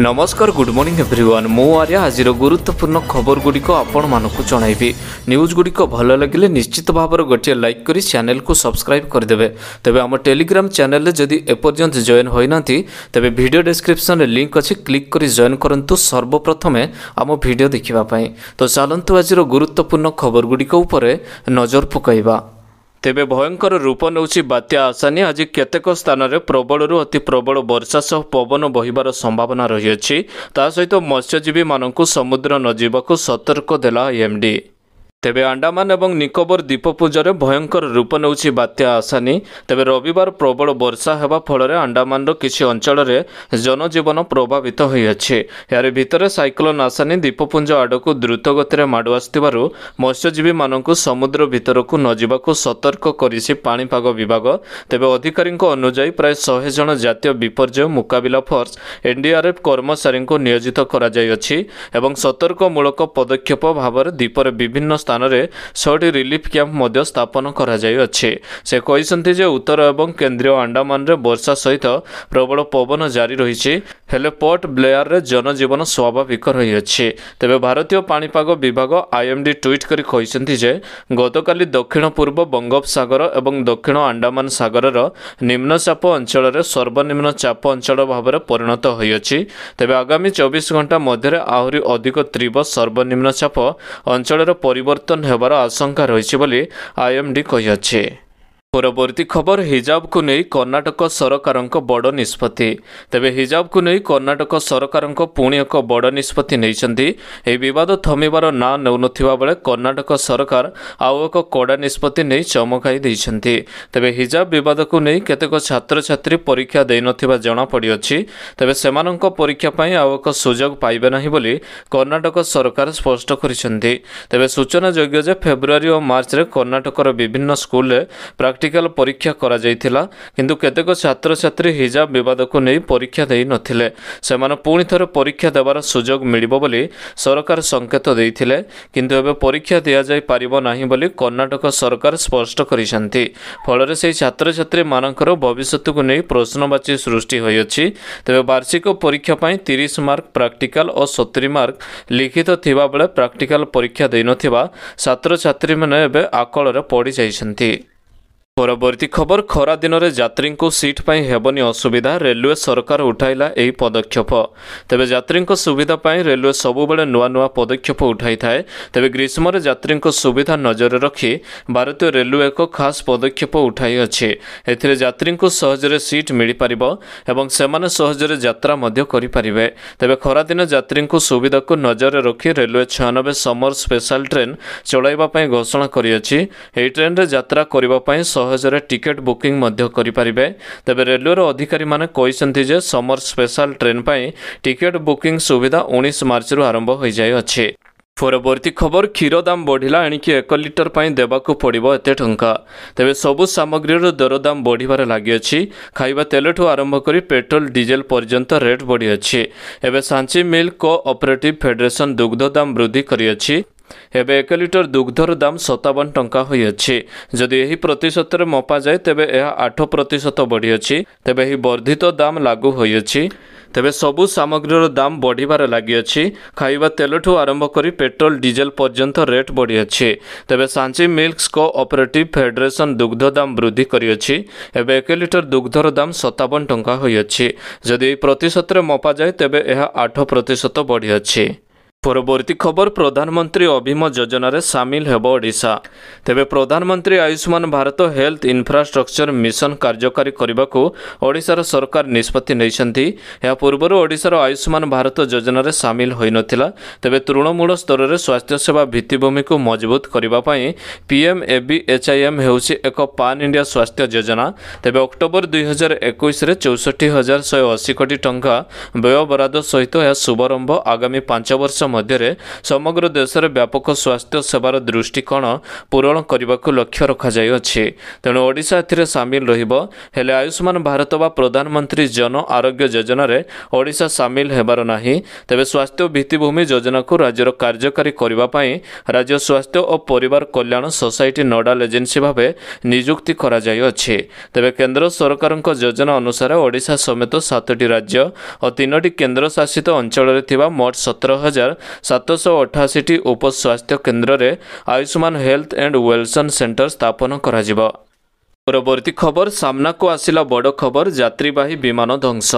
ନମସ୍କାର good morning everyone ମୁଁ ଆର୍ଯ୍ୟ ଆଜିର ଗୁରୁତ୍ୱପୂର୍ଣ୍ଣ ଖବରଗୁଡ଼ିକ ଆପଣମାନଙ୍କୁ ଜଣାଇବି ନ୍ୟୁଜ୍ଗୁଡ଼ିକ ଭଲ ଲାଗିଲେ ନିଶ୍ଚିତ ଭାବରେ ଗୋଟିଏ ଲାଇକ୍ କରି ଚ୍ୟାନେଲ୍କୁ ସବସ୍କ୍ରାଇବ୍ କରିଦେବେ ତେବେ ଆମ ଟେଲିଗ୍ରାମ୍ ଚ୍ୟାନେଲ୍ରେ ଯଦି ଏପର୍ଯ୍ୟନ୍ତ ଜଏନ୍ ହୋଇନାହାନ୍ତି ତେବେ ଭିଡ଼ିଓ ଡେସ୍କ୍ରିପ୍ସନ୍ରେ ଲିଙ୍କ୍ ଅଛି କ୍ଲିକ୍ କରି ଜଏନ୍ କରନ୍ତୁ ସର୍ବପ୍ରଥମେ ଆମ ଭିଡ଼ିଓ ଦେଖିବା ପାଇଁ ତ ଚାଲନ୍ତୁ ଆଜିର ଗୁରୁତ୍ୱପୂର୍ଣ୍ଣ ଖବରଗୁଡ଼ିକ ଉପରେ ନଜର ପକାଇବା ତେବେ ଭୟଙ୍କର ରୂପ ନେଉଛି ବାତ୍ୟା ଆସାନୀ ଆଜି କେତେକ ସ୍ଥାନରେ ପ୍ରବଳରୁ ଅତି ପ୍ରବଳ ବର୍ଷା ସହ ପବନ ବହିବାର ସମ୍ଭାବନା ରହିଅଛି ତା ସହିତ ମତ୍ସ୍ୟଜୀବୀମାନଙ୍କୁ ସମୁଦ୍ର ନଯିବାକୁ ସତର୍କ ଦେଲା ଏମ୍ଡି ତେବେ ଆଣ୍ଡାମାନ ଏବଂ ନିକୋବର ଦ୍ୱୀପପୁଞ୍ଜରେ ଭୟଙ୍କର ରୂପ ନେଉଛି ବାତ୍ୟା ଆସାନି ତେବେ ରବିବାର ପ୍ରବଳ ବର୍ଷା ହେବା ଫଳରେ ଆଣ୍ଡାମାନର କିଛି ଅଞ୍ଚଳରେ ଜନଜୀବନ ପ୍ରଭାବିତ ହୋଇଅଛି ଏହାରି ଭିତରେ ସାଇକ୍ଲୋନ୍ ଆସାନି ଦ୍ୱୀପପୁଞ୍ଜ ଆଡ଼କୁ ଦ୍ରୁତ ଗତିରେ ମାଡ଼ୁ ଆସୁଥିବାରୁ ମତ୍ସ୍ୟଜୀବୀମାନଙ୍କୁ ସମୁଦ୍ର ଭିତରକୁ ନ ଯିବାକୁ ସତର୍କ କରିଛି ପାଣିପାଗ ବିଭାଗ ତେବେ ଅଧିକାରୀଙ୍କ ଅନୁଯାୟୀ ପ୍ରାୟ ଶହେ ଜଣ ଜାତୀୟ ବିପର୍ଯ୍ୟୟ ମୁକାବିଲା ଫୋର୍ସ ଏନ୍ଡିଆର୍ଏଫ୍ କର୍ମଚାରୀଙ୍କୁ ନିୟୋଜିତ କରାଯାଇଅଛି ଏବଂ ସତର୍କମୂଳକ ପଦକ୍ଷେପ ଭାବରେ ଦ୍ୱୀପରେ ବିଭିନ୍ନ ସ୍ଥାନରେ ଛଅଟି ରିଲିଫ୍ କ୍ୟାମ୍ପ ମଧ୍ୟ ସ୍ଥାପନ କରାଯାଇଅଛି ସେ କହିଛନ୍ତି ଯେ ଉତ୍ତର ଏବଂ କେନ୍ଦ୍ରୀୟ ଆଣ୍ଡାମାନରେ ବର୍ଷା ସହିତ ପ୍ରବଳ ପବନ ଜାରି ରହିଛି ହେଲେ ପୋର୍ଟ ବ୍ଲେୟାରରେ ଜନଜୀବନ ସ୍ୱାଭାବିକ ରହିଅଛି ତେବେ ଭାରତୀୟ ପାଣିପାଗ ବିଭାଗ ଆଇଏମ୍ଡି ଟ୍ୱିଟ୍ କରି କହିଛନ୍ତି ଯେ ଗତକାଲି ଦକ୍ଷିଣ ପୂର୍ବ ବଙ୍ଗୋପସାଗର ଏବଂ ଦକ୍ଷିଣ ଆଣ୍ଡାମାନ ସାଗରର ନିମ୍ନଚାପ ଅଞ୍ଚଳରେ ସର୍ବନିମ୍ନ ଚାପ ଅଞ୍ଚଳ ଭାବରେ ପରିଣତ ହୋଇଅଛି ତେବେ ଆଗାମୀ ଚବିଶ ଘଣ୍ଟା ମଧ୍ୟରେ ଆହୁରି ଅଧିକ ତୀବ୍ର ସର୍ବନିମ୍ନ ଚାପ ଅଞ୍ଚଳର ପରିବର୍ତ୍ତନ ହେବାର ଆଶଙ୍କା ରହିଛି ବୋଲି ଆଇଏମ୍ଡି କହିଅଛି ପରବର୍ତ୍ତୀ ଖବର ହିଜାବକୁ ନେଇ କର୍ଣ୍ଣାଟକ ସରକାରଙ୍କ ବଡ଼ ନିଷ୍ପତ୍ତି ତେବେ ହିଜାବକୁ ନେଇ କର୍ଣ୍ଣାଟକ ସରକାରଙ୍କ ପୁଣି ଏକ ବଡ଼ ନିଷ୍ପତ୍ତି ନେଇଛନ୍ତି ଏହି ବିବାଦ ଥମିବାର ନାଁ ନେଉନଥିବା ବେଳେ କର୍ଣ୍ଣାଟକ ସରକାର ଆଉ ଏକ କଡ଼ା ନିଷ୍ପତ୍ତି ନେଇ ଚମକାଇ ଦେଇଛନ୍ତି ତେବେ ହିଜାବ ବିବାଦକୁ ନେଇ କେତେକ ଛାତ୍ରଛାତ୍ରୀ ପରୀକ୍ଷା ଦେଇନଥିବା ଜଣାପଡ଼ିଅଛି ତେବେ ସେମାନଙ୍କ ପରୀକ୍ଷା ପାଇଁ ଆଉ ଏକ ସୁଯୋଗ ପାଇବେ ନାହିଁ ବୋଲି କର୍ଣ୍ଣାଟକ ସରକାର ସ୍ପଷ୍ଟ କରିଛନ୍ତି ତେବେ ସୂଚନାଯୋଗ୍ୟ ଯେ ଫେବୃଆରୀ ଓ ମାର୍ଚ୍ଚରେ କର୍ଣ୍ଣାଟକର ବିଭିନ୍ନ ସ୍କୁଲରେ ପ୍ରାକ୍ଟିକାଲ ପରୀକ୍ଷା କରାଯାଇଥିଲା କିନ୍ତୁ କେତେକ ଛାତ୍ରଛାତ୍ରୀ ହିଜାବ ବିବାଦକୁ ନେଇ ପରୀକ୍ଷା ଦେଇ ନଥିଲେ ସେମାନେ ପୁଣି ଥରେ ପରୀକ୍ଷା ଦେବାର ସୁଯୋଗ ମିଳିବ ବୋଲି ସରକାର ସଂକେତ ଦେଇଥିଲେ କିନ୍ତୁ ଏବେ ପରୀକ୍ଷା ଦିଆଯାଇ ପାରିବ ନାହିଁ ବୋଲି କର୍ଣ୍ଣାଟକ ସରକାର ସ୍ପଷ୍ଟ କରିଛନ୍ତି ଫଳରେ ସେହି ଛାତ୍ରଛାତ୍ରୀମାନଙ୍କର ଭବିଷ୍ୟତକୁ ନେଇ ପ୍ରଶ୍ନବାଚୀ ସୃଷ୍ଟି ହୋଇଅଛି ତେବେ ବାର୍ଷିକ ପରୀକ୍ଷା ପାଇଁ ତିରିଶ ମାର୍କ ପ୍ରାକ୍ଟିକାଲ ଓ ସତୁରି ମାର୍କ ଲିଖିତ ଥିବାବେଳେ ପ୍ରାକ୍ଟିକାଲ ପରୀକ୍ଷା ଦେଇନଥିବା ଛାତ୍ରଛାତ୍ରୀମାନେ ଏବେ ଆକଳରେ ପଡ଼ିଯାଇଛନ୍ତି ପରବର୍ତ୍ତୀ ଖବର ଖରାଦିନରେ ଯାତ୍ରୀଙ୍କୁ ସିଟ୍ ପାଇଁ ହେବନି ଅସୁବିଧା ରେଲୱେ ସରକାର ଉଠାଇଲା ଏହି ପଦକ୍ଷେପ ତେବେ ଯାତ୍ରୀଙ୍କ ସୁବିଧା ପାଇଁ ରେଲୱେ ସବୁବେଳେ ନୂଆ ନୂଆ ପଦକ୍ଷେପ ଉଠାଇଥାଏ ତେବେ ଗ୍ରୀଷ୍ମରେ ଯାତ୍ରୀଙ୍କ ସୁବିଧା ନଜରରେ ରଖି ଭାରତୀୟ ରେଲୱେ ଏକ ଖାସ୍ ପଦକ୍ଷେପ ଉଠାଇଅଛି ଏଥିରେ ଯାତ୍ରୀଙ୍କୁ ସହଜରେ ସିଟ୍ ମିଳିପାରିବ ଏବଂ ସେମାନେ ସହଜରେ ଯାତ୍ରା ମଧ୍ୟ କରିପାରିବେ ତେବେ ଖରାଦିନ ଯାତ୍ରୀଙ୍କୁ ସୁବିଧାକୁ ନଜରରେ ରଖି ରେଲୱେ ଛୟାନବେ ସମର ସ୍ପେଶାଲ ଟ୍ରେନ୍ ଚଳାଇବା ପାଇଁ ଘୋଷଣା କରିଅଛି ଏହି ଟ୍ରେନ୍ରେ ଯାତ୍ରା କରିବା ପାଇଁ ସହଜରେ ଟିକେଟ୍ ବୁକିଂ ମଧ୍ୟ କରିପାରିବେ ତେବେ ରେଲୱେର ଅଧିକାରୀମାନେ କହିଛନ୍ତି ଯେ ସମର ସ୍ପେଶାଲ ଟ୍ରେନ୍ ପାଇଁ ଟିକେଟ୍ ବୁକିଂ ସୁବିଧା ଉଣେଇଶ ମାର୍ଚ୍ଚରୁ ଆରମ୍ଭ ହୋଇଯାଇଅଛି ପରବର୍ତ୍ତୀ ଖବର କ୍ଷୀର ଦାମ ବଢ଼ିଲା ଏଣିକି ଏକ ଲିଟର ପାଇଁ ଦେବାକୁ ପଡ଼ିବ ଏତେ ଟଙ୍କା ତେବେ ସବୁ ସାମଗ୍ରୀର ଦରଦାମ ବଢ଼ିବାରେ ଲାଗିଅଛି ଖାଇବା ତେଲଠୁ ଆରମ୍ଭ କରି ପେଟ୍ରୋଲ ଡିଜେଲ ପର୍ଯ୍ୟନ୍ତ ରେଟ୍ ବଢ଼ିଅଛି ଏବେ Sanchi milk cooperative federation ଦୁଗ୍ଧ ଦାମ ବୃଦ୍ଧି କରିଅଛି ଏବେ ଏକ ଲିଟର ଦୁଗ୍ଧର ଦାମ ସତାବନ ଟଙ୍କା ହୋଇଅଛି ଯଦି ଏହି ପ୍ରତିଶତରେ ମପାଯାଏ ତେବେ ଏହା ଆଠ ପ୍ରତିଶତ ବଢ଼ିଅଛି ତେବେ ଏହି ବର୍ଦ୍ଧିତ ଦାମ ଲାଗୁ ହୋଇଅଛି ତେବେ ସବୁ ସାମଗ୍ରୀର ଦାମ ବଢ଼ିବାରେ ଲାଗିଅଛି ଖାଇବା ତେଲଠୁ ଆରମ୍ଭ କରି ପେଟ୍ରୋଲ ଡିଜେଲ ପର୍ଯ୍ୟନ୍ତ ରେଟ୍ ବଢ଼ିଅଛି ତେବେ ସାଞ୍ଚି ମିଲ୍କସ୍ କୋଅପରେଟିଭ୍ ଫେଡେରେସନ୍ ଦୁଗ୍ଧ ଦାମ ବୃଦ୍ଧି କରିଅଛି ଏବେ ଏକ ଲିଟର ଦୁଗ୍ଧର ଦାମ ସତାବନ ଟଙ୍କା ହୋଇଅଛି ଯଦି ଏହି ପ୍ରତିଶତରେ ମପାଯାଏ ତେବେ ଏହା ଆଠ ପ୍ରତିଶତ ବଢ଼ିଅଛି পরবর্তী খবর প্রধানমন্ত্রী অভিম যোজনার সামিল হব ওড়িশা তেবে প্রধানমন্ত্রী Ayushman Bharat health infrastructure mission কার্যকারী করা ওড়িশার সরকার নিষ্পতি নিয়েছেন এর পূর্ব ওড়িশার আয়ুষ্মান ভারত যোজনার সামিল হয়ে নথিলা তেবে তৃণমূল স্তরের স্বাস্থ্যসেবা ভিত্তিভূমি মজবুত করা পিএম এবি এচআইএম হচ্ছে এক পান ইন্ডিয়া স্বাস্থ্য যোজনা তেবে অক্টোবর দুই হাজার একুশে চৌষঠি হাজার শহে অশি কোটি টঙ্কা ব্যয়বরাদ সহিত এর শুভারম্ভ আগামী পাঁচ বর্ষ ମଧ୍ୟରେ ସମଗ୍ର ଦେଶରେ ବ୍ୟାପକ ସ୍ୱାସ୍ଥ୍ୟ ସେବାର ଦୃଷ୍ଟିକୋଣ ପୂରଣ କରିବାକୁ ଲକ୍ଷ୍ୟ ରଖାଯାଇଅଛି ତେଣୁ ଓଡ଼ିଶା ଏଥିରେ ସାମିଲ ରହିବ ହେଲେ ଆୟୁଷ୍ମାନ ଭାରତ ବା ପ୍ରଧାନମନ୍ତ୍ରୀ ଜନ ଆରୋଗ୍ୟ ଯୋଜନାରେ ଓଡ଼ିଶା ସାମିଲ ହେବାର ନାହିଁ ତେବେ ସ୍ୱାସ୍ଥ୍ୟ ଭିତ୍ତିଭୂମି ଯୋଜନାକୁ ରାଜ୍ୟର କାର୍ଯ୍ୟକାରୀ କରିବା ପାଇଁ ରାଜ୍ୟ ସ୍ୱାସ୍ଥ୍ୟ ଓ ପରିବାର କଲ୍ୟାଣ ସୋସାଇଟି ନୋଡାଲ ଏଜେନ୍ସି ଭାବେ ନିଯୁକ୍ତି କରାଯାଇଅଛି ତେବେ କେନ୍ଦ୍ର ସରକାରଙ୍କ ଯୋଜନା ଅନୁସାରେ ଓଡ଼ିଶା ସମେତ ସାତଟି ରାଜ୍ୟ ଓ ତିନୋଟି କେନ୍ଦ୍ରଶାସିତ ଅଞ୍ଚଳରେ ଥିବା ମୋଟ ସତର ହଜାର ସାତଶହ ଅଠାଅଶୀଟି ଉପସ୍ୱାସ୍ଥ୍ୟ କେନ୍ଦ୍ରରେ ଆୟୁଷ୍ମାନ ହେଲ୍ଥ ଆଣ୍ଡ ୱେଲସନ୍ ସେଣ୍ଟର ସ୍ଥାପନ କରାଯିବ ପରବର୍ତ୍ତୀ ଖବର ସାମ୍ନାକୁ ଆସିଲା ବଡ଼ ଖବର ଯାତ୍ରୀବାହୀ ବିମାନ ଧ୍ୱଂସ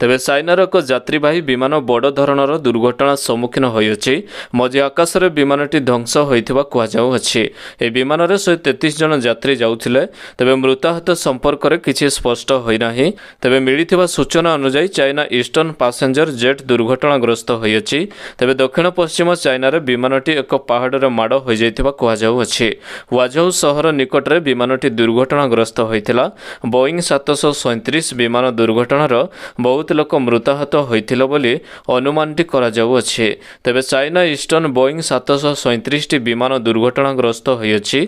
ତେବେ ଚାଇନାର ଏକ ଯାତ୍ରୀବାହୀ ବିମାନ ବଡ଼ ଧରଣର ଦୁର୍ଘଟଣା ସମ୍ମୁଖୀନ ହୋଇଅଛି ମଝି ଆକାଶରେ ବିମାନଟି ଧ୍ୱଂସ ହୋଇଥିବା କୁହାଯାଉଅଛି ଏହି ବିମାନରେ ଶହେ ତେତିଶ ଜଣ ଯାତ୍ରୀ ଯାଉଥିଲେ ତେବେ ମୃତାହତ ସମ୍ପର୍କରେ କିଛି ସ୍ପଷ୍ଟ ହୋଇନାହିଁ ତେବେ ମିଳିଥିବା ସୂଚନା ଅନୁଯାୟୀ ଚାଇନା ଇଷ୍ଟର୍ଣ୍ଣ ପାସେଞ୍ଜର ଜେଟ୍ ଦୁର୍ଘଟଣାଗ୍ରସ୍ତ ହୋଇଅଛି ତେବେ ଦକ୍ଷିଣ ପଶ୍ଚିମ ଚାଇନାରେ ବିମାନଟି ଏକ ପାହାଡ଼ରେ ମାଡ଼ ହୋଇଯାଇଥିବା କୁହାଯାଉଅଛି ୱାଜୋ ସହର ନିକଟରେ ବିମାନଟି ଦୁର୍ଘଟଣା ଦୁର୍ଘଟଣାଗ୍ରସ୍ତ ହୋଇଥିଲା ବୋଇଂ ସାତଶହ ସଇଁତିରିଶ ବିମାନ ଦୁର୍ଘଟଣାର ବହୁତ ଲୋକ ମୃତାହତ ହୋଇଥିଲେ ବୋଲି ଅନୁମାନଟି କରାଯାଉଅଛି ତେବେ ଚାଇନା ଇଷ୍ଟର୍ଣ୍ଣ ବୋଇଂ ସାତଶହ ସଇଁତିରିଶଟି ବିମାନ ଦୁର୍ଘଟଣାଗ୍ରସ୍ତ ହୋଇଅଛି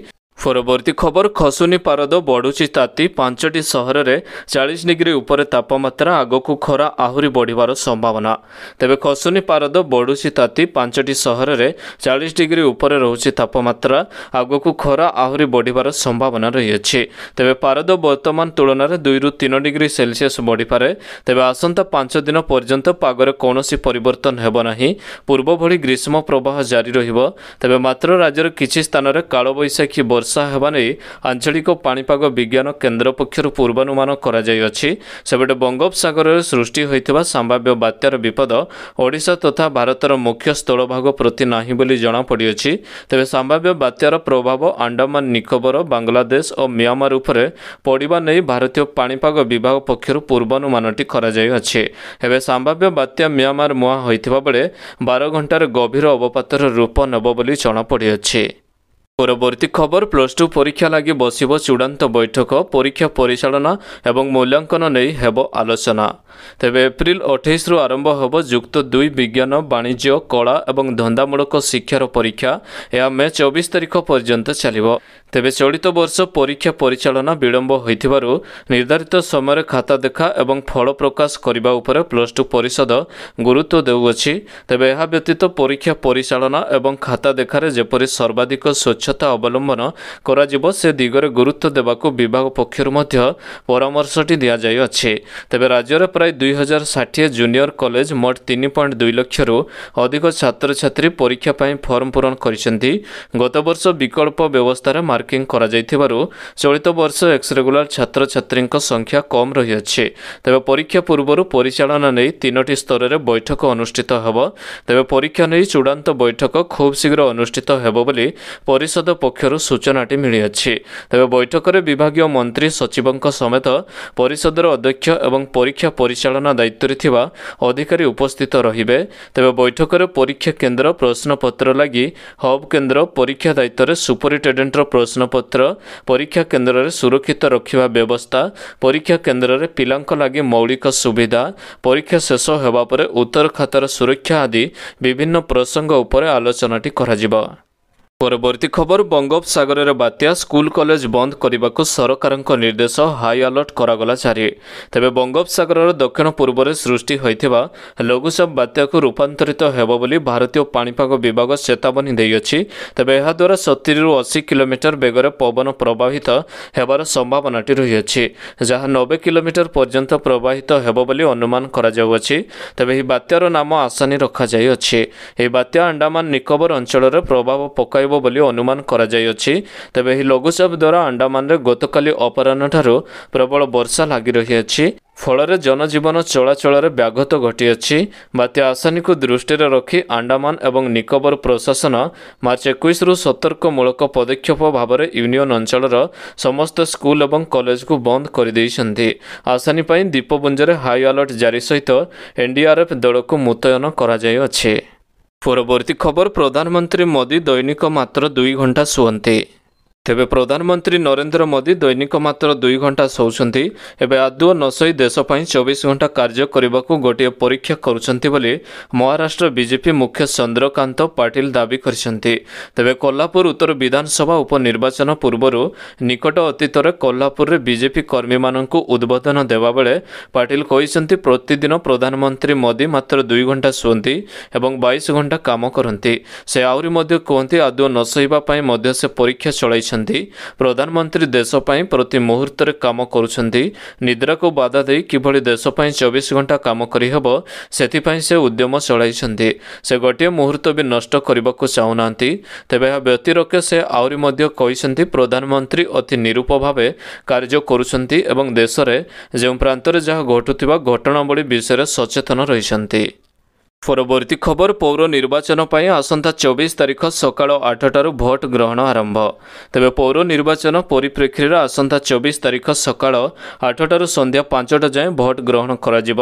ପରବର୍ତ୍ତୀ ଖବର ଖସୁନି ପାରଦ ବଢ଼ୁଛି ତାତି ପାଞ୍ଚଟି ସହରରେ ଚାଳିଶ ଡିଗ୍ରୀ ଉପରେ ତାପମାତ୍ରା ଆଗକୁ ଖରା ଆହୁରି ବଢ଼ିବାର ସମ୍ଭାବନା ତେବେ ଖସୁନି ପାରଦ ବଢ଼ୁଛି ତାତି ପାଞ୍ଚଟି ସହରରେ ଚାଳିଶ ଡିଗ୍ରୀ ଉପରେ ରହୁଛି ତାପମାତ୍ରା ଆଗକୁ ଖରା ଆହୁରି ବଢ଼ିବାର ସମ୍ଭାବନା ରହିଅଛି ତେବେ ପାରଦ ବର୍ତ୍ତମାନ ତୁଳନାରେ ଦୁଇରୁ ତିନି ଡିଗ୍ରୀ ସେଲସିୟସ୍ ବଢ଼ିପାରେ ତେବେ ଆସନ୍ତା ପାଞ୍ଚ ଦିନ ପର୍ଯ୍ୟନ୍ତ ପାଗରେ କୌଣସି ପରିବର୍ତ୍ତନ ହେବ ନାହିଁ ପୂର୍ବଭଳି ଗ୍ରୀଷ୍ମ ପ୍ରବାହ ଜାରି ରହିବ ତେବେ ମାତ୍ର ରାଜ୍ୟର କିଛି ସ୍ଥାନରେ କାଳବୈଶାଖୀ ବର୍ଷ ବର୍ଷା ହେବା ନେଇ ଆଞ୍ଚଳିକ ପାଣିପାଗ ବିଜ୍ଞାନ କେନ୍ଦ୍ର ପକ୍ଷରୁ ପୂର୍ବାନୁମାନ କରାଯାଇଅଛି ସେପଟେ ବଙ୍ଗୋପସାଗରରେ ସୃଷ୍ଟି ହୋଇଥିବା ସମ୍ଭାବ୍ୟ ବାତ୍ୟାର ବିପଦ ଓଡ଼ିଶା ତଥା ଭାରତର ମୁଖ୍ୟ ସ୍ଥଳଭାଗ ପ୍ରତି ନାହିଁ ବୋଲି ଜଣାପଡ଼ିଅଛି ତେବେ ସମ୍ଭାବ୍ୟ ବାତ୍ୟାର ପ୍ରଭାବ ଆଣ୍ଡାମାନ ନିକୋବର ବାଂଲାଦେଶ ଓ ମିଆଁମାର ଉପରେ ପଡ଼ିବା ନେଇ ଭାରତୀୟ ପାଣିପାଗ ବିଭାଗ ପକ୍ଷରୁ ପୂର୍ବାନୁମାନଟି କରାଯାଇଅଛି ଏବେ ସମ୍ଭାବ୍ୟ ବାତ୍ୟା ମିଆଁମାର ମୁହାଁ ହୋଇଥିବା ବେଳେ ବାର ଘଣ୍ଟାରେ ଗଭୀର ଅବପାତର ରୂପ ନେବ ବୋଲି ଜଣାପଡ଼ିଅଛି পরবর্তী খবর প্লস টু পরীক্ষা লাগি বসিব চূড়ান্ত বৈঠক পরীক্ষা পরিচালনা এবং মূল্যাঙ্কন নেই ହେବ আলোচনা ତେବେ ଏପ୍ରିଲ ଅଠେଇଶରୁ ଆରମ୍ଭ ହେବ ଯୁକ୍ତ ଦୁଇ ବିଜ୍ଞାନ ବାଣିଜ୍ୟ କଳା ଏବଂ ଧନ୍ଦାମୂଳକ ଶିକ୍ଷାର ପରୀକ୍ଷା ଏହା ମେ ଚବିଶ ତାରିଖ ପର୍ଯ୍ୟନ୍ତ ଚାଲିବ ତେବେ ଚଳିତ ବର୍ଷ ପରୀକ୍ଷା ପରିଚାଳନା ବିଳମ୍ବ ହୋଇଥିବାରୁ ନିର୍ଦ୍ଧାରିତ ସମୟରେ ଖାତା ଦେଖା ଏବଂ ଫଳ ପ୍ରକାଶ କରିବା ଉପରେ ପ୍ଲସ୍ ଟୁ ପରିଷଦ ଗୁରୁତ୍ୱ ଦେଉଅଛି ତେବେ ଏହା ବ୍ୟତୀତ ପରୀକ୍ଷା ପରିଚାଳନା ଏବଂ ଖାତା ଦେଖାରେ ଯେପରି ସର୍ବାଧିକ ସ୍ୱଚ୍ଛ ସ୍ୱଚ୍ଛତା ଅବଲମ୍ବନ କରାଯିବ ସେ ଦିଗରେ ଗୁରୁତ୍ୱ ଦେବାକୁ ବିଭାଗ ପକ୍ଷରୁ ମଧ୍ୟ ପରାମର୍ଶଟି ଦିଆଯାଇଅଛି ତେବେ ରାଜ୍ୟରେ ପ୍ରାୟ ଦୁଇ ହଜାର ଷାଠିଏ ଜୁନିୟର କଲେଜ ମୋଟ ତିନି ପଏଣ୍ଟ ଦୁଇ ଲକ୍ଷରୁ ଅଧିକ ଛାତ୍ରଛାତ୍ରୀ ପରୀକ୍ଷା ପାଇଁ ଫର୍ମ ପୂରଣ କରିଛନ୍ତି ଗତବର୍ଷ ବିକଳ୍ପ ବ୍ୟବସ୍ଥାରେ ମାର୍କିଂ କରାଯାଇଥିବାରୁ ଚଳିତ ବର୍ଷ ଏକ୍ସ ରେଗୁଲାର ଛାତ୍ରଛାତ୍ରୀଙ୍କ ସଂଖ୍ୟା କମ୍ ରହିଅଛି ତେବେ ପରୀକ୍ଷା ପୂର୍ବରୁ ପରିଚାଳନା ନେଇ ତିନୋଟି ସ୍ତରରେ ବୈଠକ ଅନୁଷ୍ଠିତ ହେବ ତେବେ ପରୀକ୍ଷା ନେଇ ଚୂଡ଼ାନ୍ତ ବୈଠକ ଖୁବ୍ ଶୀଘ୍ର ଅନୁଷ୍ଠିତ ହେବ ବୋଲି ପରିଷଦ ପରିଷଦ ପକ୍ଷରୁ ସୂଚନାଟି ମିଳିଅଛି ତେବେ ବୈଠକରେ ବିଭାଗୀୟ ମନ୍ତ୍ରୀ ସଚିବଙ୍କ ସମେତ ପରିଷଦର ଅଧ୍ୟକ୍ଷ ଏବଂ ପରୀକ୍ଷା ପରିଚାଳନା ଦାୟିତ୍ୱରେ ଥିବା ଅଧିକାରୀ ଉପସ୍ଥିତ ରହିବେ ତେବେ ବୈଠକରେ ପରୀକ୍ଷା କେନ୍ଦ୍ର ପ୍ରଶ୍ନପତ୍ର ଲାଗି ହବ୍ କେନ୍ଦ୍ର ପରୀକ୍ଷା ଦାୟିତ୍ୱରେ ସୁପରିଟେଣ୍ଡେଣ୍ଟର ପ୍ରଶ୍ନପତ୍ର ପରୀକ୍ଷା କେନ୍ଦ୍ରରେ ସୁରକ୍ଷିତ ରଖିବା ବ୍ୟବସ୍ଥା ପରୀକ୍ଷା କେନ୍ଦ୍ରରେ ପିଲାଙ୍କ ଲାଗି ମୌଳିକ ସୁବିଧା ପରୀକ୍ଷା ଶେଷ ହେବା ପରେ ଉତ୍ତର ଖାତାର ସୁରକ୍ଷା ଆଦି ବିଭିନ୍ନ ପ୍ରସଙ୍ଗ ଉପରେ ଆଲୋଚନାଟି କରାଯିବ ପରବର୍ତ୍ତୀ ଖବର ବଙ୍ଗୋପସାଗରରେ ବାତ୍ୟା ସ୍କୁଲ କଲେଜ ବନ୍ଦ କରିବାକୁ ସରକାରଙ୍କ ନିର୍ଦ୍ଦେଶ ହାଇ ଆଲର୍ଟ କରାଗଲା ଜାରି ତେବେ ବଙ୍ଗୋପସାଗରର ଦକ୍ଷିଣ ପୂର୍ବରେ ସୃଷ୍ଟି ହୋଇଥିବା ଲଘୁଚାପ ବାତ୍ୟାକୁ ରୂପାନ୍ତରିତ ହେବ ବୋଲି ଭାରତୀୟ ପାଣିପାଗ ବିଭାଗ ଚେତାବନୀ ଦେଇଅଛି ତେବେ ଏହାଦ୍ୱାରା ସତୁରିରୁ ଅଶି କିଲୋମିଟର ବେଗରେ ପବନ ପ୍ରବାହିତ ହେବାର ସମ୍ଭାବନାଟି ରହିଅଛି ଯାହା ନବେ କିଲୋମିଟର ପର୍ଯ୍ୟନ୍ତ ପ୍ରବାହିତ ହେବ ବୋଲି ଅନୁମାନ କରାଯାଉଅଛି ତେବେ ଏହି ବାତ୍ୟାର ନାମ ଆସାନୀ ରଖାଯାଇଅଛି ଏହି ବାତ୍ୟା ଆଣ୍ଡାମାନ ନିକୋବର ଅଞ୍ଚଳରେ ପ୍ରଭାବ ପକାଇବ ହେବ ବୋଲି ଅନୁମାନ କରାଯାଇଅଛି ତେବେ ଏହି ଲଘୁଚାପ ଦ୍ୱାରା ଆଣ୍ଡାମାନରେ ଗତକାଲି ଅପରାହ୍ନଠାରୁ ପ୍ରବଳ ବର୍ଷା ଲାଗି ରହିଅଛି ଫଳରେ ଜନଜୀବନ ଚଳାଚଳରେ ବ୍ୟାଘତ ଘଟିଅଛି ବାତ୍ୟା ଆସାନୀକୁ ଦୃଷ୍ଟିରେ ରଖି ଆଣ୍ଡାମାନ ଏବଂ ନିକୋବର ପ୍ରଶାସନ ମାର୍ଚ୍ଚ ଏକୋଇଶରୁ ସତର୍କମୂଳକ ପଦକ୍ଷେପ ଭାବରେ ୟୁନିୟନ ଅଞ୍ଚଳର ସମସ୍ତ ସ୍କୁଲ ଏବଂ କଲେଜକୁ ବନ୍ଦ କରିଦେଇଛନ୍ତି ଆସାନୀ ପାଇଁ ଦ୍ୱୀପପୁଞ୍ଜରେ ହାଇ ଆଲର୍ଟ ଜାରି ସହିତ ଏନ୍ଡିଆର୍ଏଫ୍ ଦଳକୁ ମୁତୟନ କରାଯାଇଅଛି ପରବର୍ତ୍ତୀ ଖବର ପ୍ରଧାନମନ୍ତ୍ରୀ ମୋଦି ଦୈନିକ ମାତ୍ର ଦୁଇ ଘଣ୍ଟା ଶୁଅନ୍ତି ତେବେ ପ୍ରଧାନମନ୍ତ୍ରୀ ନରେନ୍ଦ୍ର ମୋଦି ଦୈନିକ ମାତ୍ର ଦୁଇ ଘଣ୍ଟା ଶୋଉଛନ୍ତି ଏବେ ଆଦୌ ନ ଶୋଇ ଦେଶ ପାଇଁ ଚବିଶ ଘଣ୍ଟା କାର୍ଯ୍ୟ କରିବାକୁ ଗୋଟିଏ ପରୀକ୍ଷା କରୁଛନ୍ତି ବୋଲି ମହାରାଷ୍ଟ୍ର ବିଜେପି ମୁଖ୍ୟ ଚନ୍ଦ୍ରକାନ୍ତ ପାଟିଲ ଦାବି କରିଛନ୍ତି ତେବେ କୋହ୍ଲାପୁର ଉତ୍ତର ବିଧାନସଭା ଉପନିର୍ବାଚନ ପୂର୍ବରୁ ନିକଟ ଅତୀତରେ କୋହ୍ଲାପୁରରେ ବିଜେପି କର୍ମୀମାନଙ୍କୁ ଉଦ୍ବୋଧନ ଦେବାବେଳେ ପାଟିଲ କହିଛନ୍ତି ପ୍ରତିଦିନ ପ୍ରଧାନମନ୍ତ୍ରୀ ମୋଦି ମାତ୍ର ଦୁଇ ଘଣ୍ଟା ଶୁଅନ୍ତି ଏବଂ ବାଇଶ ଘଣ୍ଟା କାମ କରନ୍ତି ସେ ଆହୁରି ମଧ୍ୟ କୁହନ୍ତି ଆଦୌ ନ ଶୋଇବା ପାଇଁ ମଧ୍ୟ ସେ ପରୀକ୍ଷା ଚଳାଇଛନ୍ତି କହିଛନ୍ତି ପ୍ରଧାନମନ୍ତ୍ରୀ ଦେଶ ପାଇଁ ପ୍ରତି ମୁହୂର୍ତ୍ତରେ କାମ କରୁଛନ୍ତି ନିଦ୍ରାକୁ ବାଧା ଦେଇ କିଭଳି ଦେଶ ପାଇଁ ଚବିଶ ଘଣ୍ଟା କାମ କରିହେବ ସେଥିପାଇଁ ସେ ଉଦ୍ୟମ ଚଳାଇଛନ୍ତି ସେ ଗୋଟିଏ ମୁହୂର୍ତ୍ତ ବି ନଷ୍ଟ କରିବାକୁ ଚାହୁଁନାହାନ୍ତି ତେବେ ଏହା ବ୍ୟତିରେକ ସେ ଆହୁରି ମଧ୍ୟ କହିଛନ୍ତି ପ୍ରଧାନମନ୍ତ୍ରୀ ଅତି ନିରୂପ ଭାବେ କାର୍ଯ୍ୟ କରୁଛନ୍ତି ଏବଂ ଦେଶରେ ଯେଉଁ ପ୍ରାନ୍ତରେ ଯାହା ଘଟୁଥିବା ଘଟଣାବଳୀ ବିଷୟରେ ସଚେତନ ରହିଛନ୍ତି ପରବର୍ତ୍ତୀ ଖବର ପୌର ନିର୍ବାଚନ ପାଇଁ ଆସନ୍ତା ଚବିଶ ତାରିଖ ସକାଳ ଆଠଟାରୁ ଭୋଟ୍ ଗ୍ରହଣ ଆରମ୍ଭ ତେବେ ପୌର ନିର୍ବାଚନ ପରିପ୍ରେକ୍ଷୀରେ ଆସନ୍ତା ଚବିଶ ତାରିଖ ସକାଳ ଆଠଟାରୁ ସନ୍ଧ୍ୟା ପାଞ୍ଚଟା ଯାଏଁ ଭୋଟ୍ ଗ୍ରହଣ କରାଯିବ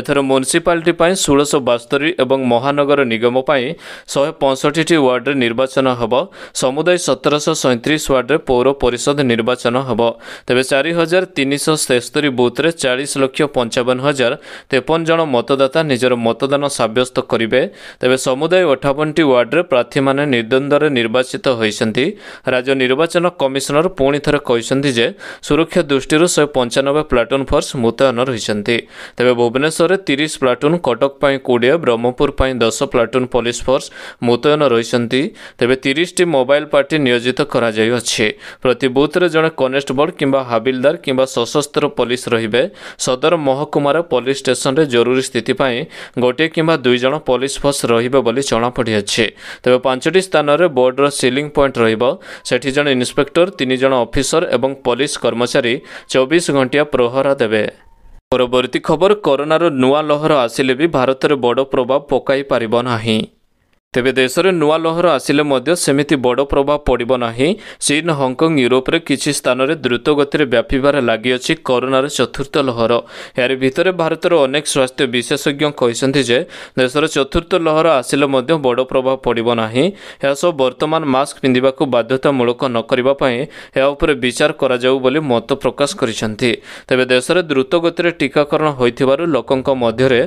ଏଥର ମ୍ୟୁନିସିପାଲିଟି ପାଇଁ ଷୋଳଶହ ବାସ୍ତରୀ ଏବଂ ମହାନଗର ନିଗମ ପାଇଁ ଶହେ ପଞ୍ଚଷଠିଟି ୱାର୍ଡ଼ରେ ନିର୍ବାଚନ ହେବ ସମୁଦାୟ ସତରଶହ ସଇଁତିରିଶ ୱାର୍ଡ଼ରେ ପୌର ପରିଷଦ ନିର୍ବାଚନ ହେବ ତେବେ ଚାରି ହଜାର ତିନିଶହ ସେସ୍ତରୀ ବୁଥ୍ରେ ଚାଳିଶ ଲକ୍ଷ ପଞ୍ଚାବନ ହଜାର ତେପନ ଜଣ ମତଦାତା ନିଜର ମତଦାନ ସାବ୍ୟ ସାବ୍ୟସ୍ତ କରିବେ ତେବେ ସମୁଦାୟ ଅଠାବନଟି ୱାର୍ଡରେ ପ୍ରାର୍ଥୀମାନେ ନିର୍ଦ୍ୱନ୍ଦ୍ୱରେ ନିର୍ବାଚିତ ହୋଇଛନ୍ତି ରାଜ୍ୟ ନିର୍ବାଚନ କମିଶନର ପୁଣି ଥରେ କହିଛନ୍ତି ଯେ ସୁରକ୍ଷା ଦୃଷ୍ଟିରୁ ଶହେ ପଞ୍ଚାନବେ ପ୍ଲାଟୁନ୍ ଫୋର୍ସ ମୁତୟନ ରହିଛନ୍ତି ତେବେ ଭୁବନେଶ୍ୱରରେ ତିରିଶ ପ୍ଲାଟୁନ୍ କଟକ ପାଇଁ କୋଡ଼ିଏ ବ୍ରହ୍ମପୁର ପାଇଁ ଦଶ ପ୍ଲାଟୁନ୍ ପୋଲିସ ଫୋର୍ସ ମୁତୟନ ରହିଛନ୍ତି ତେବେ ତିରିଶଟି ମୋବାଇଲ ପାର୍ଟି ନିୟୋଜିତ କରାଯାଇଅଛି ପ୍ରତି ବୁଥରେ ଜଣେ କନେଷ୍ଟବଳ କିମ୍ବା ହାବିଲଦାର କିମ୍ବା ସଶସ୍ତ୍ର ପୋଲିସ ରହିବେ ସଦର ମହକୁମାର ପୋଲିସ ଷ୍ଟେସନରେ ଜରୁରୀ ସ୍ଥିତି ପାଇଁ ଗୋଟିଏ କିମ୍ବା ଦୁଇ ଦୁଇ ଜଣ ପୋଲିସ ଫୋର୍ସ ରହିବେ ବୋଲି ଜଣାପଡ଼ିଅଛି ତେବେ ପାଞ୍ଚଟି ସ୍ଥାନରେ ବୋର୍ଡର ସିଲିଂ ପଏଣ୍ଟ ରହିବ ସେଠି ଜଣେ ଇନ୍ସପେକ୍ଟର ତିନି ଜଣ ଅଫିସର ଏବଂ ପୋଲିସ କର୍ମଚାରୀ ଚବିଶ ଘଣ୍ଟିଆ ପ୍ରହରା ଦେବେ ପରବର୍ତ୍ତୀ ଖବର କରୋନାର ନୂଆ ଲହର ଆସିଲେ ବି ଭାରତରେ ବଡ଼ ପ୍ରଭାବ ପକାଇ ପାରିବ ନାହିଁ ତେବେ ଦେଶରେ ନୂଆ ଲହର ଆସିଲେ ମଧ୍ୟ ସେମିତି ବଡ଼ ପ୍ରଭାବ ପଡ଼ିବ ନାହିଁ ଚୀନ୍ ହଂକଂ ୟୁରୋପରେ କିଛି ସ୍ଥାନରେ ଦ୍ରୁତଗତିରେ ବ୍ୟାପିବାରେ ଲାଗିଅଛି କରୋନାର ଚତୁର୍ଥ ଲହର ଏହାରି ଭିତରେ ଭାରତର ଅନେକ ସ୍ୱାସ୍ଥ୍ୟ ବିଶେଷଜ୍ଞ କହିଛନ୍ତି ଯେ ଦେଶର ଚତୁର୍ଥ ଲହର ଆସିଲେ ମଧ୍ୟ ବଡ଼ ପ୍ରଭାବ ପଡ଼ିବ ନାହିଁ ଏହାସହ ବର୍ତ୍ତମାନ ମାସ୍କ ପିନ୍ଧିବାକୁ ବାଧ୍ୟତାମୂଳକ ନ କରିବା ପାଇଁ ଏହା ଉପରେ ବିଚାର କରାଯାଉ ବୋଲି ମତ ପ୍ରକାଶ କରିଛନ୍ତି ତେବେ ଦେଶରେ ଦ୍ରୁତଗତିରେ ଟିକାକରଣ ହୋଇଥିବାରୁ ଲୋକଙ୍କ ମଧ୍ୟରେ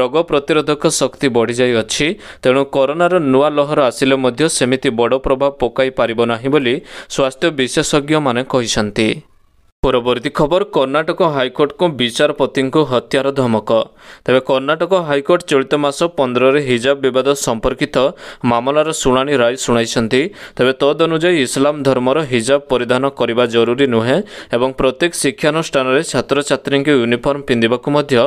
ରୋଗ ପ୍ରତିରୋଧକ ଶକ୍ତି ବଢ଼ିଯାଇଅଛି ତେଣୁ କରୋନା କରୋନାର ନୂଆ ଲହର ଆସିଲେ ମଧ୍ୟ ସେମିତି ବଡ଼ ପ୍ରଭାବ ପକାଇ ପାରିବ ନାହିଁ ବୋଲି ସ୍ୱାସ୍ଥ୍ୟ ବିଶେଷଜ୍ଞମାନେ କହିଛନ୍ତି ପରବର୍ତ୍ତୀ ଖବର କର୍ଣ୍ଣାଟକ ହାଇକୋର୍ଟଙ୍କ ବିଚାରପତିଙ୍କୁ ହତ୍ୟାର ଧମକ ତେବେ କର୍ଣ୍ଣାଟକ ହାଇକୋର୍ଟ ଚଳିତ ମାସ ପନ୍ଦରରେ ହିଜାବ ବିବାଦ ସମ୍ପର୍କିତ ମାମଲାର ଶୁଣାଣି ରାୟ ଶୁଣାଇଛନ୍ତି ତେବେ ତଦନୁଯାୟୀ ଇସଲାମ ଧର୍ମର ହିଜାବ ପରିଧାନ କରିବା ଜରୁରୀ ନୁହେଁ ଏବଂ ପ୍ରତ୍ୟେକ ଶିକ୍ଷାନୁଷ୍ଠାନରେ ଛାତ୍ରଛାତ୍ରୀଙ୍କୁ ୟୁନିଫର୍ମ ପିନ୍ଧିବାକୁ ମଧ୍ୟ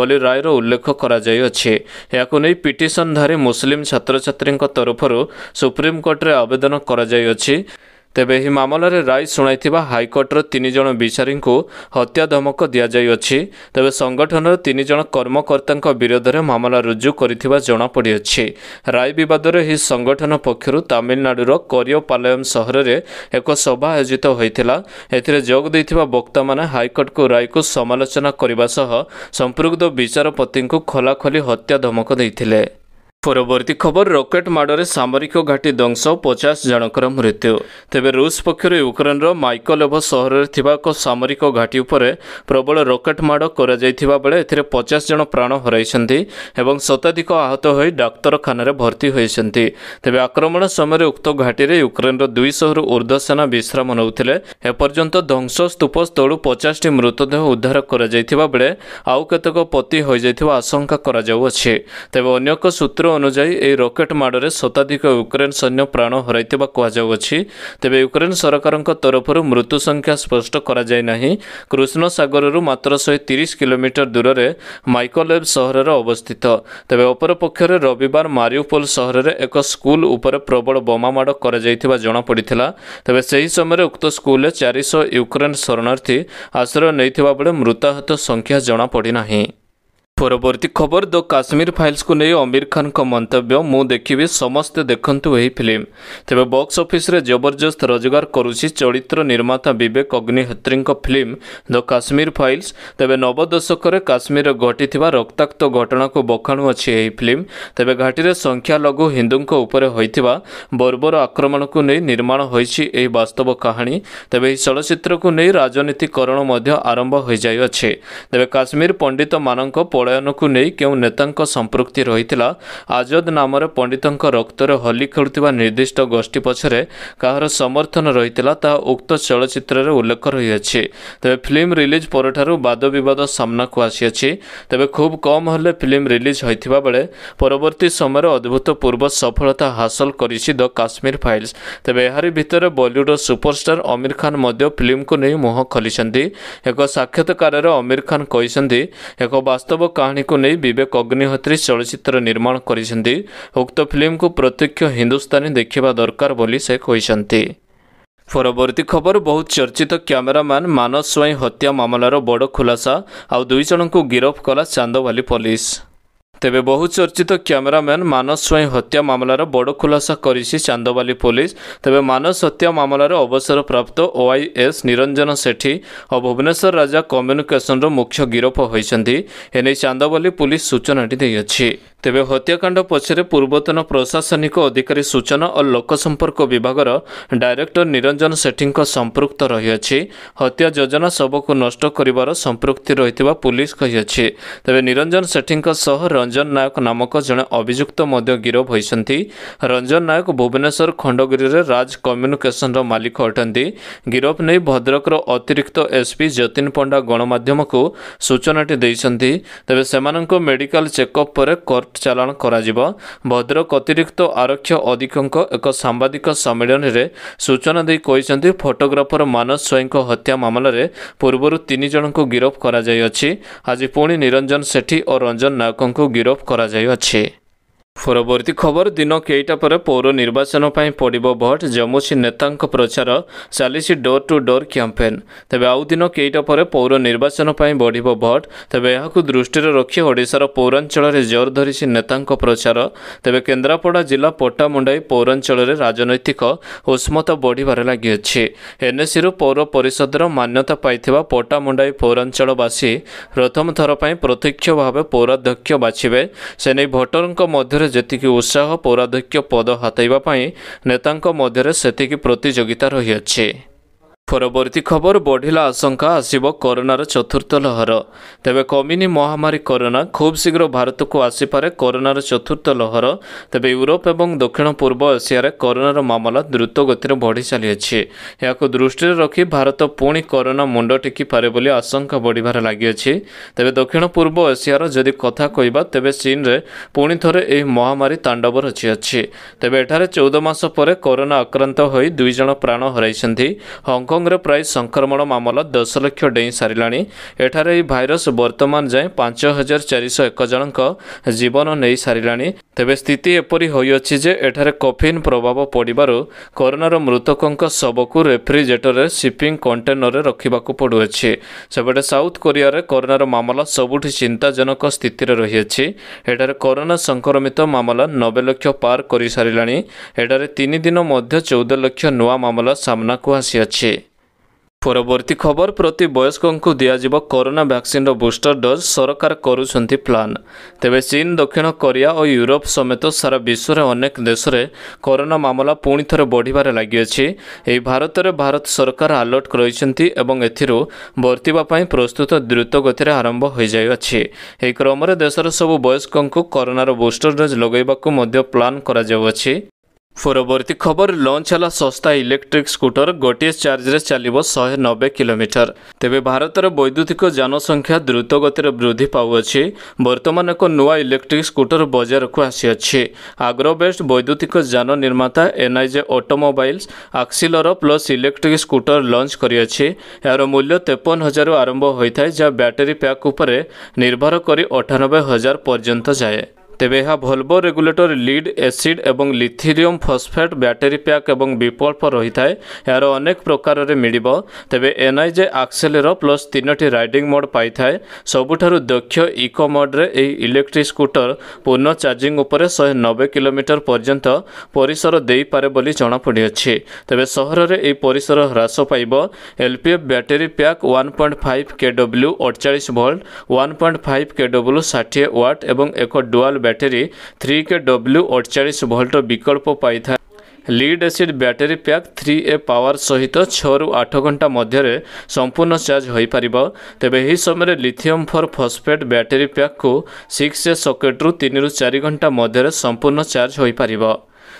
ବୋଲି ରାୟର ଉଲ୍ଲେଖ କରାଯାଇଅଛି ଏହାକୁ ନେଇ ପିଟିସନ୍ଧାରୀ ମୁସଲିମ୍ ଛାତ୍ରଛାତ୍ରୀଙ୍କ ତରଫରୁ ସୁପ୍ରିମକୋର୍ଟରେ ଆବେଦନ କରାଯାଇଅଛି ତେବେ ଏହି ମାମଲାରେ ରାୟ ଶୁଣାଇଥିବା ହାଇକୋର୍ଟର ତିନି ଜଣ ବିଚାରୀଙ୍କୁ ହତ୍ୟା ଧମକ ଦିଆଯାଇଅଛି ତେବେ ସଂଗଠନର ତିନି ଜଣ କର୍ମକର୍ତ୍ତାଙ୍କ ବିରୋଧରେ ମାମଲା ରୁଜୁ କରିଥିବା ଜଣାପଡ଼ିଅଛି ରାୟ ବିବାଦରେ ଏହି ସଂଗଠନ ପକ୍ଷରୁ ତାମିଲନାଡୁର କରିଓପାଲୟମ୍ ସହରରେ ଏକ ସଭା ଆୟୋଜିତ ହୋଇଥିଲା ଏଥିରେ ଯୋଗ ଦେଇଥିବା ବକ୍ତାମାନେ ହାଇକୋର୍ଟକୁ ରାୟକୁ ସମାଲୋଚନା କରିବା ସହ ସମ୍ପୃକ୍ତ ବିଚାରପତିଙ୍କୁ ଖୋଲାଖୋଲି ହତ୍ୟା ଧମକ ଦେଇଥିଲେ ପରବର୍ତ୍ତୀ ଖବର ରକେଟ୍ ମାଡ଼ରେ ସାମରିକ ଘାଟି ଧ୍ୱଂସ ପଚାଶ ଜଣଙ୍କର ମୃତ୍ୟୁ ତେବେ ରୁଷ ପକ୍ଷରୁ ୟୁକ୍ରେନ୍ର ମାଇକୋଲେଭ ସହରରେ ଥିବା ଏକ ସାମରିକ ଘାଟି ଉପରେ ପ୍ରବଳ ରକେଟ୍ ମାଡ଼ କରାଯାଇଥିବା ବେଳେ ଏଥିରେ ପଚାଶ ଜଣ ପ୍ରାଣ ହରାଇଛନ୍ତି ଏବଂ ଶତାଧିକ ଆହତ ହୋଇ ଡାକ୍ତରଖାନାରେ ଭର୍ତ୍ତି ହୋଇଛନ୍ତି ତେବେ ଆକ୍ରମଣ ସମୟରେ ଉକ୍ତ ଘାଟିରେ ୟୁକ୍ରେନର ଦୁଇଶହରୁ ଉର୍ଦ୍ଧ୍ୱ ସେନା ବିଶ୍ରାମ ନେଉଥିଲେ ଏପର୍ଯ୍ୟନ୍ତ ଧ୍ୱଂସ ସ୍ତୂପ ସ୍ଥଳୁ ପଚାଶଟି ମୃତଦେହ ଉଦ୍ଧାର କରାଯାଇଥିବା ବେଳେ ଆଉ କେତେକ ପତି ହୋଇଯାଇଥିବା ଆଶଙ୍କା କରାଯାଉଅଛି ତେବେ ଅନ୍ୟ ଏକ ସୂତ୍ର ଅନୁଯାୟୀ ଏହି ରକେଟ୍ ମାଡ଼ରେ ଶତାଧିକ ୟୁକ୍ରେନ୍ ସୈନ୍ୟ ପ୍ରାଣ ହରାଇଥିବା କୁହାଯାଉଅଛି ତେବେ ୟୁକ୍ରେନ୍ ସରକାରଙ୍କ ତରଫରୁ ମୃତ୍ୟୁ ସଂଖ୍ୟା ସ୍ପଷ୍ଟ କରାଯାଇ ନାହିଁ କୃଷ୍ଣସାଗରରୁ ମାତ୍ର ଶହେ ତିରିଶ କିଲୋମିଟର ଦୂରରେ ମାଇକୋଲେଭ୍ ସହରରେ ଅବସ୍ଥିତ ତେବେ ଅପରପକ୍ଷରେ ରବିବାର ମାରିଉପୋଲ ସହରରେ ଏକ ସ୍କୁଲ ଉପରେ ପ୍ରବଳ ବୋମାମାଡ଼ କରାଯାଇଥିବା ଜଣାପଡ଼ିଥିଲା ତେବେ ସେହି ସମୟରେ ଉକ୍ତ ସ୍କୁଲରେ ଚାରିଶହ ୟୁକ୍ରେନ୍ ଶରଣାର୍ଥୀ ଆଶ୍ରୟ ନେଇଥିବା ବେଳେ ମୃତାହତ ସଂଖ୍ୟା ଜଣାପଡ଼ିନାହିଁ ପରବର୍ତ୍ତୀ ଖବର ଦ କାଶ୍ମୀର ଫାଇଲ୍ସକୁ ନେଇ ଅମୀର ଖାନ୍ଙ୍କ ମନ୍ତବ୍ୟ ମୁଁ ଦେଖିବି ସମସ୍ତେ ଦେଖନ୍ତୁ ଏହି ଫିଲ୍ମ ତେବେ ବକ୍ସ ଅଫିସରେ ଜବରଦସ୍ତ ରୋଜଗାର କରୁଛି ଚଳିତ୍ର ନିର୍ମାତା ବିବେକ ଅଗ୍ନିହୋତ୍ରୀଙ୍କ ଫିଲ୍ମ ଦ କାଶ୍ମୀର ଫାଇଲ୍ସ ତେବେ ନବଦଶକରେ କାଶ୍ମୀରରେ ଘଟିଥିବା ରକ୍ତାକ୍ତ ଘଟଣାକୁ ବଖାଣୁଅଛି ଏହି ଫିଲ୍ମ ତେବେ ଘାଟିରେ ସଂଖ୍ୟାଲଘୁ ହିନ୍ଦୁଙ୍କ ଉପରେ ହୋଇଥିବା ବର୍ବର ଆକ୍ରମଣକୁ ନେଇ ନିର୍ମାଣ ହୋଇଛି ଏହି ବାସ୍ତବ କାହାଣୀ ତେବେ ଏହି ଚଳଚ୍ଚିତ୍ରକୁ ନେଇ ରାଜନୀତିକରଣ ମଧ୍ୟ ଆରମ୍ଭ ହୋଇଯାଇଅଛି ତେବେ କାଶ୍ମୀର ପଣ୍ଡିତମାନଙ୍କ ପଳ ପଳାୟନକୁ ନେଇ କେଉଁ ନେତାଙ୍କ ସମ୍ପୃକ୍ତି ରହିଥିଲା ଆଜଦ ନାମରେ ପଣ୍ଡିତଙ୍କ ରକ୍ତରେ ହଲି ଖେଳୁଥିବା ନିର୍ଦ୍ଦିଷ୍ଟ ଗୋଷ୍ଠୀ ପଛରେ କାହାର ସମର୍ଥନ ରହିଥିଲା ତାହା ଉକ୍ତ ଚଳଚ୍ଚିତ୍ରରେ ଉଲ୍ଲେଖ ରହିଅଛି ତେବେ ଫିଲ୍ମ ରିଲିଜ୍ ପରଠାରୁ ବାଦ ବିବାଦ ସାମ୍ନାକୁ ଆସିଅଛି ତେବେ ଖୁବ୍ କମ୍ ହେଲେ ଫିଲ୍ମ ରିଲିଜ୍ ହୋଇଥିବା ବେଳେ ପରବର୍ତ୍ତୀ ସମୟରେ ଅଦ୍ଭୁତପୂର୍ବ ସଫଳତା ହାସଲ କରିଛି ଦ କାଶ୍ମୀର ଫାଇଲ୍ସ ତେବେ ଏହାରି ଭିତରେ ବଲିଉଡ଼ର ସୁପରଷ୍ଟାର ଅମୀର ଖାନ୍ ମଧ୍ୟ ଫିଲ୍ମକୁ ନେଇ ମୁହଁ ଖୋଲିଛନ୍ତି ଏକ ସାକ୍ଷାତକାରରେ ଅମୀର ଖାନ୍ କହିଛନ୍ତି ଏକ ବାସ୍ତବ କାହାଣୀକୁ ନେଇ ବିବେକ ଅଗ୍ନିହୋତ୍ରୀ ଚଳଚ୍ଚିତ୍ର ନିର୍ମାଣ କରିଛନ୍ତି ଉକ୍ତ ଫିଲ୍ମକୁ ପ୍ରତ୍ୟକ୍ଷ ହିନ୍ଦୁସ୍ତାନୀ ଦେଖିବା ଦରକାର ବୋଲି ସେ କହିଛନ୍ତି ପରବର୍ତ୍ତୀ ଖବର ବହୁ ଚର୍ଚ୍ଚିତ କ୍ୟାମେରାମ୍ୟାନ୍ ମାନସ ସ୍ୱାଇଁ ହତ୍ୟା ମାମଲାର ବଡ଼ ଖୁଲାସା ଆଉ ଦୁଇ ଜଣଙ୍କୁ ଗିରଫ କଲା ଚାନ୍ଦବାଲି ପୋଲିସ୍ ତେବେ ବହୁଚର୍ଚ୍ଚିତ କ୍ୟାମେରାମ୍ୟାନ୍ ମାନସ ସ୍ୱାଇଁ ହତ୍ୟା ମାମଲାର ବଡ଼ ଖୁଲାସା କରିଛି ଚାନ୍ଦବାଲି ପୋଲିସ ତେବେ ମାନସ ହତ୍ୟା ମାମଲାରେ ଅବସରପ୍ରାପ୍ତ ଓଆଇଏସ୍ ନିରଞ୍ଜନ ସେଠୀ ଓ ଭୁବନେଶ୍ୱର ରାଜା କମ୍ୟୁନିକେସନ୍ର ମୁଖ୍ୟ ଗିରଫ ହୋଇଛନ୍ତି ଏନେଇ ଚାନ୍ଦବାଲି ପୋଲିସ ସୂଚନାଟି ଦେଇଅଛି ତେବେ ହତ୍ୟାକାଣ୍ଡ ପଛରେ ପୂର୍ବତନ ପ୍ରଶାସନିକ ଅଧିକାରୀ ସୂଚନା ଓ ଲୋକସମ୍ପର୍କ ବିଭାଗର ଡାଇରେକ୍ଟର ନିରଞ୍ଜନ ସେଠୀଙ୍କ ସମ୍ପୃକ୍ତ ରହିଅଛି ହତ୍ୟା ଯୋଜନା ଶବକୁ ନଷ୍ଟ କରିବାର ସମ୍ପୃକ୍ତି ରହିଥିବା ପୁଲିସ୍ କହିଅଛି ତେବେ ନିରଞ୍ଜନ ସେଠୀଙ୍କ ସହ ରଞ୍ଜନ ନାୟକ ନାମକ ଜଣେ ଅଭିଯୁକ୍ତ ମଧ୍ୟ ଗିରଫ ହୋଇଛନ୍ତି ରଞ୍ଜନ ନାୟକ ଭୁବନେଶ୍ୱର ଖଣ୍ଡଗିରିରେ ରାଜ କମ୍ୟୁନିକେସନର ମାଲିକ ଅଟନ୍ତି ଗିରଫ ନେଇ ଭଦ୍ରକର ଅତିରିକ୍ତ ଏସ୍ପି ଯତୀନ ପଣ୍ଡା ଗଣମାଧ୍ୟମକୁ ସୂଚନାଟି ଦେଇଛନ୍ତି ତେବେ ସେମାନଙ୍କ ମେଡିକାଲ ଚେକଅପ୍ ପରେ କର୍ ଚାଲାଣ କରାଯିବ ଭଦ୍ରକ ଅତିରିକ୍ତ ଆରକ୍ଷ ଅଧିକ୍ଷକଙ୍କ ଏକ ସାମ୍ବାଦିକ ସମ୍ମିଳନୀରେ ସୂଚନା ଦେଇ କହିଛନ୍ତି ଫଟୋଗ୍ରାଫର ମାନସ ସ୍ୱାଇଁଙ୍କ ହତ୍ୟା ମାମଲାରେ ପୂର୍ବରୁ ତିନି ଜଣଙ୍କୁ ଗିରଫ କରାଯାଇଅଛି ଆଜି ପୁଣି ନିରଞ୍ଜନ ସେଠୀ ଓ ରଞ୍ଜନ ନାୟକଙ୍କୁ ଗିରଫ କରାଯାଇଅଛି ପରବର୍ତ୍ତୀ ଖବର ଦିନ କେଇଟା ପରେ ପୌର ନିର୍ବାଚନ ପାଇଁ ପଡ଼ିବ ଭୋଟ୍ ଜମୁଛି ନେତାଙ୍କ ପ୍ରଚାର ଚାଲିଛି ଡୋର ଟୁ ଡୋର କ୍ୟାମ୍ପେନ୍ ତେବେ ଆଉ ଦିନ କେଇଟା ପରେ ପୌର ନିର୍ବାଚନ ପାଇଁ ବଢ଼ିବ ଭୋଟ୍ ତେବେ ଏହାକୁ ଦୃଷ୍ଟିରେ ରଖି ଓଡ଼ିଶାର ପୌରାଞ୍ଚଳରେ ଜୋର ଧରିଛି ନେତାଙ୍କ ପ୍ରଚାର ତେବେ କେନ୍ଦ୍ରାପଡ଼ା ଜିଲ୍ଲା ପଟ୍ଟାମୁଣ୍ଡାଇ ପୌରାଞ୍ଚଳରେ ରାଜନୈତିକ ଉଷ୍ମତା ବଢ଼ିବାରେ ଲାଗିଅଛି ଏନ୍ଏସିରୁ ପୌର ପରିଷଦର ମାନ୍ୟତା ପାଇଥିବା ପଟ୍ଟାମୁଣ୍ଡାଇ ପୌରାଞ୍ଚଳବାସୀ ପ୍ରଥମ ଥର ପାଇଁ ପ୍ରତ୍ୟକ୍ଷ ଭାବେ ପୌରାଧ୍ୟକ୍ଷ ବାଛିବେ ସେ ନେଇ ଭୋଟରଙ୍କ ମଧ୍ୟରେ ଯେତିକି ଉତ୍ସାହ ପୌରାଧ୍ୟକ୍ଷ ପଦ ହାତେଇବା ପାଇଁ ନେତାଙ୍କ ମଧ୍ୟରେ ସେତିକି ପ୍ରତିଯୋଗିତା ରହିଅଛି ପରବର୍ତ୍ତୀ ଖବର ବଢ଼ିଲା ଆଶଙ୍କା ଆସିବ କରୋନାର ଚତୁର୍ଥ ଲହର ତେବେ କମିନି ମହାମାରୀ କରୋନା ଖୁବ୍ ଶୀଘ୍ର ଭାରତକୁ ଆସିପାରେ କରୋନାର ଚତୁର୍ଥ ଲହର ତେବେ ୟୁରୋପ ଏବଂ ଦକ୍ଷିଣ ପୂର୍ବ ଏସିଆରେ କରୋନାର ମାମଲା ଦ୍ରୁତ ଗତିରେ ବଢ଼ି ଚାଲିଅଛି ଏହାକୁ ଦୃଷ୍ଟିରେ ରଖି ଭାରତ ପୁଣି କରୋନା ମୁଣ୍ଡ ଟେକିପାରେ ବୋଲି ଆଶଙ୍କା ବଢ଼ିବାରେ ଲାଗିଅଛି ତେବେ ଦକ୍ଷିଣ ପୂର୍ବ ଏସିଆର ଯଦି କଥା କହିବା ତେବେ ଚୀନରେ ପୁଣି ଥରେ ଏହି ମହାମାରୀ ତାଣ୍ଡବ ରଚିଅଛି ତେବେ ଏଠାରେ ଚଉଦ ମାସ ପରେ କରୋନା ଆକ୍ରାନ୍ତ ହୋଇ ଦୁଇ ଜଣ ପ୍ରାଣ ହରାଇଛନ୍ତି ହଂକଂ ହଂକଂରେ ପ୍ରାୟ ସଂକ୍ରମଣ ମାମଲା ଦଶ ଲକ୍ଷ ଡେଇଁ ସାରିଲାଣି ଏଠାରେ ଏହି ଭାଇରସ୍ ବର୍ତ୍ତମାନ ଯାଏଁ ପାଞ୍ଚ ହଜାର ଚାରିଶହ ଏକ ଜଣଙ୍କ ଜୀବନ ନେଇ ସାରିଲାଣି ତେବେ ସ୍ଥିତି ଏପରି ହୋଇଅଛି ଯେ ଏଠାରେ କଫିନ୍ ପ୍ରଭାବ ପଡ଼ିବାରୁ କରୋନାର ମୃତକଙ୍କ ଶବକୁ ରେଫ୍ରିଜେଟରରେ ସିପିଂ କଣ୍ଟେନରରେ ରଖିବାକୁ ପଡ଼ୁଅଛି ସେପଟେ ସାଉଥ୍ କୋରିଆରେ କରୋନାର ମାମଲା ସବୁଠୁ ଚିନ୍ତାଜନକ ସ୍ଥିତିରେ ରହିଅଛି ଏଠାରେ କରୋନା ସଂକ୍ରମିତ ମାମଲା ନବେ ଲକ୍ଷ ପାର କରିସାରିଲାଣି ଏଠାରେ ତିନି ଦିନ ମଧ୍ୟ ଚଉଦ ଲକ୍ଷ ନୂଆ ମାମଲା ସାମ୍ନାକୁ ଆସିଅଛି ପରବର୍ତ୍ତୀ ଖବର ପ୍ରତି ବୟସ୍କଙ୍କୁ ଦିଆଯିବ କରୋନା ଭ୍ୟାକ୍ସିନ୍ର ବୁଷ୍ଟର ଡୋଜ୍ ସରକାର କରୁଛନ୍ତି ପ୍ଲାନ୍ ତେବେ ଚୀନ ଦକ୍ଷିଣ କୋରିଆ ଓ ୟୁରୋପ ସମେତ ସାରା ବିଶ୍ୱରେ ଅନେକ ଦେଶରେ କରୋନା ମାମଲା ପୁଣି ଥରେ ବଢ଼ିବାରେ ଲାଗିଅଛି ଏହି ଭାରତରେ ଭାରତ ସରକାର ଆଲର୍ଟ କରିଛନ୍ତି ଏବଂ ଏଥିରୁ ବର୍ତ୍ତିବା ପାଇଁ ପ୍ରସ୍ତୁତ ଦ୍ରୁତଗତିରେ ଆରମ୍ଭ ହୋଇଯାଇଅଛି ଏହି କ୍ରମରେ ଦେଶର ସବୁ ବୟସ୍କଙ୍କୁ କରୋନାର ବୁଷ୍ଟର ଡୋଜ୍ ଲଗାଇବାକୁ ମଧ୍ୟ ପ୍ଲାନ୍ କରାଯାଉଅଛି ପରବର୍ତ୍ତୀ ଖବର ଲଞ୍ଚ ହେଲା ଶସ୍ତା ଇଲେକ୍ଟ୍ରିକ୍ ସ୍କୁଟର ଗୋଟିଏ ଚାର୍ଜରେ ଚାଲିବ ଶହେ ନବେ କିଲୋମିଟର ତେବେ ଭାରତର ବୈଦ୍ୟୁତିକ ଯାନ ସଂଖ୍ୟା ଦ୍ରୁତ ଗତିରେ ବୃଦ୍ଧି ପାଉଅଛି ବର୍ତ୍ତମାନ ଏକ ନୂଆ ଇଲେକ୍ଟ୍ରିକ୍ ସ୍କୁଟର ବଜାରକୁ ଆସିଅଛି ଆଗ୍ରୋବେଷ୍ଟ ବୈଦ୍ୟୁତିକ ଯାନ ନିର୍ମାତା NIJ Automobiles Accelero plus electric scooter launch କରିଅଛି ଏହାର ମୂଲ୍ୟ ତେପନ ହଜାରରୁ ଆରମ୍ଭ ହୋଇଥାଏ ଯାହା ବ୍ୟାଟେରୀ ପ୍ୟାକ୍ ଉପରେ ନିର୍ଭର କରି ଅଠାନବେ ହଜାର ପର୍ଯ୍ୟନ୍ତ ଯାଏ ତେବେ ଏହା ଭୋଲ୍ଭୋ ରେଗୁଲେଟର ଲିଡ୍ ଏସିଡ୍ ଏବଂ ଲିଥିରିୟମ୍ ଫସ୍ଫେଟ୍ ବ୍ୟାଟେରୀ ପ୍ୟାକ୍ ଏବଂ ବିକଳ୍ପ ରହିଥାଏ ଏହାର ଅନେକ ପ୍ରକାରରେ ମିଳିବ ତେବେ ଏନ୍ଆଇଜେ ଆକ୍ସେଲର ପ୍ଲସ୍ ତିନୋଟି ରାଇଡିଂ ମୋଡ୍ ପାଇଥାଏ ସବୁଠାରୁ ଦକ୍ଷ ଇକୋ ମୋଡ୍ରେ ଏହି ଇଲେକ୍ଟ୍ରିକ୍ ସ୍କୁଟର ପୁନଃ ଚାର୍ଜିଂ ଉପରେ ଶହେ ନବେ କିଲୋମିଟର ପର୍ଯ୍ୟନ୍ତ ପରିସର ଦେଇପାରେ ବୋଲି ଜଣାପଡ଼ିଅଛି ତେବେ ସହରରେ ଏହି ପରିସର ହ୍ରାସ ପାଇବ LPF battery pack one point five KW ଅଡ଼ଚାଳିଶ volt one point five KW ଷାଠିଏ ୱାଟ୍ ଏବଂ ଏକ dual battery three K W ଅଠଚାଳିଶ ଭୋଲ୍ଟର ବିକଳ୍ପ ପାଇଥାଏ lead acid battery pack three A power ସହିତ ଛଅରୁ ଆଠ ଘଣ୍ଟା ମଧ୍ୟରେ ସମ୍ପୂର୍ଣ୍ଣ ଚାର୍ଜ ହୋଇପାରିବ ତେବେ ଏହି ସମୟରେ ଲିଥିୟମ୍ ଫର୍ ଫସ୍ଫେଟ୍ ବ୍ୟାଟେରୀ ପ୍ୟାକ୍କୁ ସିକ୍ସ ଏ ସକେଟ୍ରୁ ତିନିରୁ ଚାରି ଘଣ୍ଟା ମଧ୍ୟରେ ସମ୍ପୂର୍ଣ୍ଣ ଚାର୍ଜ ହୋଇପାରିବ